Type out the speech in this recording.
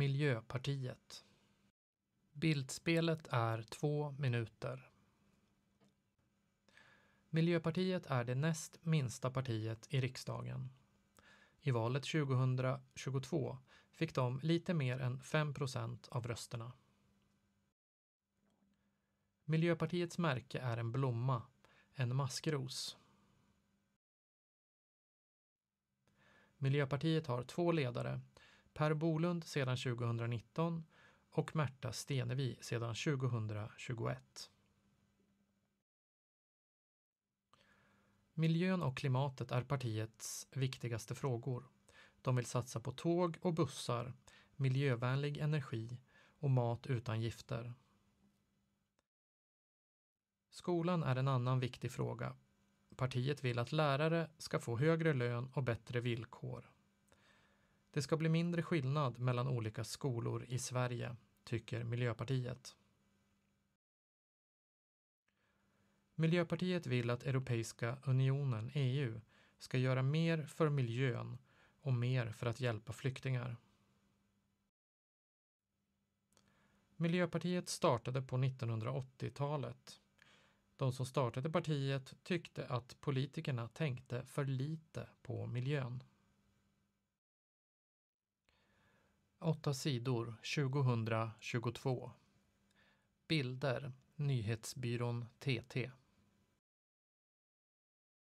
Miljöpartiet. Bildspelet är två minuter. Miljöpartiet är det näst minsta partiet i riksdagen. I valet 2022 fick de lite mer än 5 procent av rösterna. Miljöpartiets märke är en blomma, en maskros. Miljöpartiet har två ledare Per Bolund sedan 2019 och Märta Stenevi sedan 2021. Miljön och klimatet är partiets viktigaste frågor. De vill satsa på tåg och bussar, miljövänlig energi och mat utan gifter. Skolan är en annan viktig fråga. Partiet vill att lärare ska få högre lön och bättre villkor. Det ska bli mindre skillnad mellan olika skolor i Sverige, tycker Miljöpartiet. Miljöpartiet vill att Europeiska unionen, EU, ska göra mer för miljön och mer för att hjälpa flyktingar. Miljöpartiet startade på 1980-talet. De som startade partiet tyckte att politikerna tänkte för lite på miljön. 8 sidor 2022. Bilder Nyhetsbyrån TT.